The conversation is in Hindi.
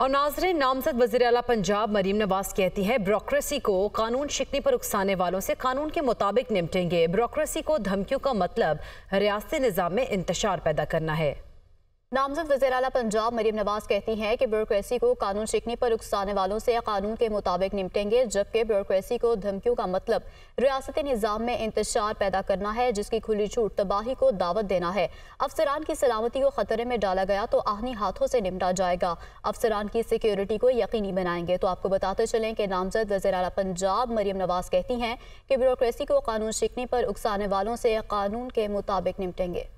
और नाजरे नामजद वजी अला पंजाब मरीम नवाज कहती है ब्रोक्रेसी को कानून शिकनी पर उकसाने वालों से कानून के मुताबिक निपटेंगे ब्रोक्रेसी को धमकियों का मतलब रियासती निज़ाम में इंतशार पैदा करना है नामजद वजे अला पंजाब मरीम नवाज कहती हैं कि ब्यूरोसी को कानून सीखने पर उकसाने वालों से कानून के मुताबिक निपटेंगे जबकि ब्यूरोसी को धमकियों का मतलब रियासती निज़ाम में इंतजार पैदा करना है जिसकी खुली छूट तबाही को दावत देना है अफसरान की सलामती को खतरे में डाला गया तो आहनी हाथों से निपटा जाएगा अफसरान की सिक्योरिटी को यकीनी बनाएंगे तो आपको बताते चलें कि नामजद वजे अला पंजाब मरीम नवाज कहती हैं कि ब्यूरोसी को कानून सीखने पर उकसाने वालों से कानून के मुताबिक निपटेंगे